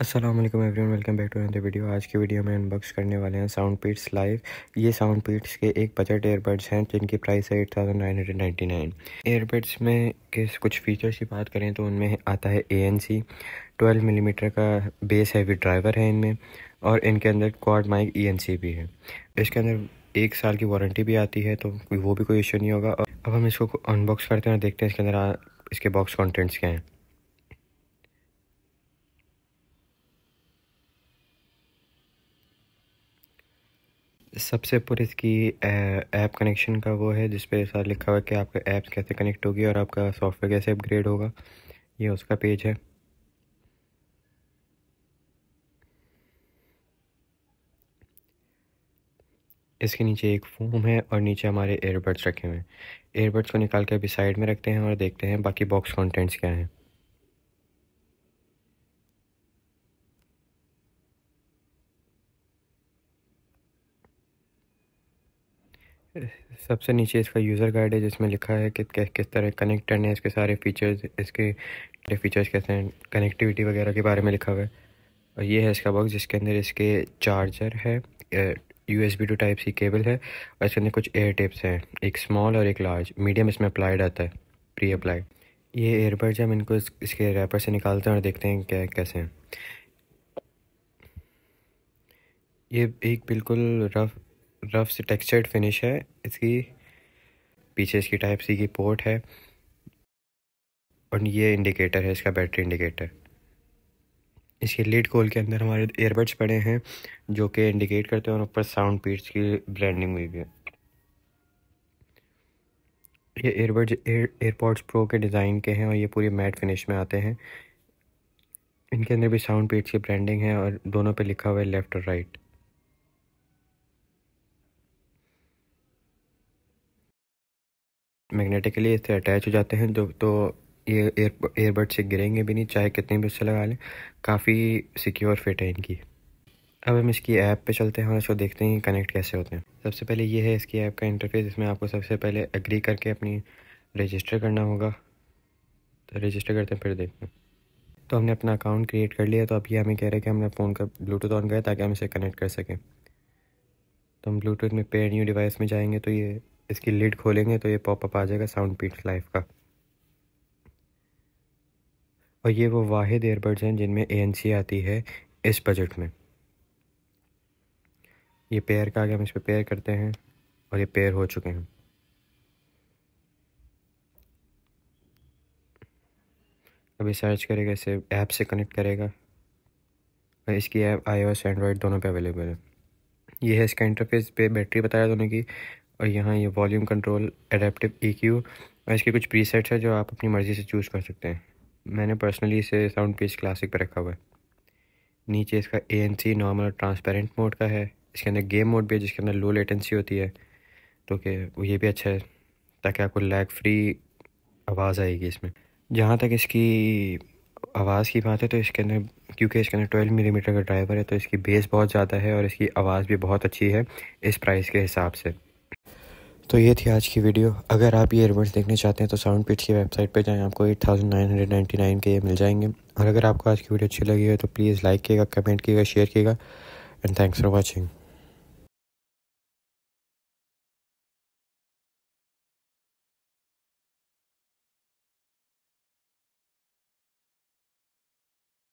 Aslam every welcome back to another video आज की video में अनबॉक्स करने वाले हैं साउंड पीट्स लाइव ये साउंड पीट्स के एक बजट एयरबड्स हैं जिनकी प्राइस है eight thousand nine hundred ninety nine earbuds में के कुछ फीचर्स की बात करें तो उनमें आता है A N C twelve millimetre का बेस हैवी ड्राइवर है इनमें और इनके अंदर quad mic E N C भी है इसके अंदर एक साल की वारंटी भी आती है तो वो भी कोई इशू नहीं होगा अब हम इसको अनबॉक्स करते हैं और देखते हैं इसके अंदर इसके बॉक्स कॉन्टेंट्स क्या हैं सबसे ऊपर इसकी ऐप कनेक्शन का वो है जिस पे साथ लिखा हुआ है कि आपका ऐप्स कैसे कनेक्ट होगी और आपका सॉफ्टवेयर कैसे अपग्रेड होगा ये उसका पेज है इसके नीचे एक फोम है और नीचे हमारे एयरबड्स रखे हुए हैं एयरबड्स को निकाल के अभी साइड में रखते हैं और देखते हैं बाकी बॉक्स कंटेंट्स क्या हैं सबसे नीचे इसका यूज़र गाइड है जिसमें लिखा है कि किस तरह कनेक्ट करने इसके सारे फीचर्स इसके फीचर्स कैसे हैं कनेक्टिविटी वगैरह के बारे में लिखा हुआ है और ये है इसका बॉक्स जिसके अंदर इसके चार्जर है U S B to type C cable है और इसके अंदर कुछ एयर टिप्स हैं एक स्मॉल और एक लार्ज मीडियम इसमें अप्लाइड आता है प्री अप्लाइड ये एयरबड्स हम इनको इस, इसके रैपर से निकालते हैं और देखते हैं क्या कैसे हैं ये एक बिल्कुल रफ रफ से टेक्सचर्ड फिनिश है इसकी पीछे इसकी टाइप सी की पोर्ट है और ये इंडिकेटर है इसका बैटरी इंडिकेटर इसके लीड कोल के अंदर हमारे एयरबड्स पड़े हैं जो कि इंडिकेट करते हैं और ऊपर साउंड पीट्स की ब्रांडिंग हुई भी है ये एयरबड्स एयरपोर्ट्स प्रो के डिज़ाइन के हैं और ये पूरी मैट फिनिश में आते हैं इनके अंदर भी साउंड पीट्स की ब्रांडिंग है और दोनों पे लिखा हुआ है लेफ़्ट और राइट मैग्नेटिकली इससे अटैच हो जाते हैं जो तो, तो ये एयर एयरबड से गिरेंगे भी नहीं चाहे कितने भी उससे लगा लें काफ़ी सिक्योर फिट है इनकी अब हम इसकी ऐप पे चलते हैं और इसको देखते हैं कनेक्ट कैसे होते हैं सबसे पहले ये है इसकी ऐप का इंटरफेस इसमें आपको सबसे पहले एग्री करके अपनी रजिस्टर करना होगा तो रजिस्टर करते हैं फिर देखते हैं तो हमने अपना अकाउंट क्रिएट कर लिया तो अब ये हमें कह रहा है कि हमने फ़ोन का ब्लूटूथ ऑन करा ताकि हम इसे कनेक्ट कर सकें तो हम ब्लूटूथ में पेड न्यू डिवाइस में जाएंगे तो ये इसकी लिड खोलेंगे तो ये पॉपअप आ जाएगा साउंड पीट लाइफ का और ये वो वाहिद एयरबड्स हैं जिनमें ए आती है इस बजट में ये पेयर का आगे हम इस पर पेयर करते हैं और ये पेयर हो चुके हैं अभी सर्च करेगा इसे ऐप से कनेक्ट करेगा और इसकी ऐप आई एस एंड्रॉयड दोनों पे अवेलेबल है ये है इसका इंटरफेस पे बैटरी बताया दोनों की और यहाँ ये वॉल्यूम कंट्रोल एडेप्टिव क्यू और इसके कुछ प्रीसेट्स हैं जो आप अपनी मर्ज़ी से चूज़ कर सकते हैं मैंने पर्सनली इसे साउंड पेज क्लासिक पर रखा हुआ है नीचे इसका ए एन सी नॉर्मल और ट्रांसपेरेंट मोड का है इसके अंदर गेम मोड भी है जिसके अंदर लो लेटेंसी होती है तो कि वो ये भी अच्छा है ताकि आपको लैग फ्री आवाज़ आएगी इसमें जहाँ तक इसकी आवाज़ की बात है तो इसके अंदर क्योंकि इसके अंदर ट्वेल्व मिलीमीटर का ड्राइवर है तो इसकी बेस बहुत ज़्यादा है और इसकी आवाज़ भी बहुत अच्छी है इस प्राइस के हिसाब से तो ये थी आज की वीडियो अगर आप ये ईयरबड्स देखने चाहते हैं तो साउंड पिट्स की वेबसाइट पे जाएं आपको 8999 के ये मिल जाएंगे और अगर आपको आज की वीडियो अच्छी लगी है तो प्लीज़ लाइक कीजिएगा कमेंट कीजिएगा शेयर कीजिएगा एंड थैंक्स फॉर वॉचिंग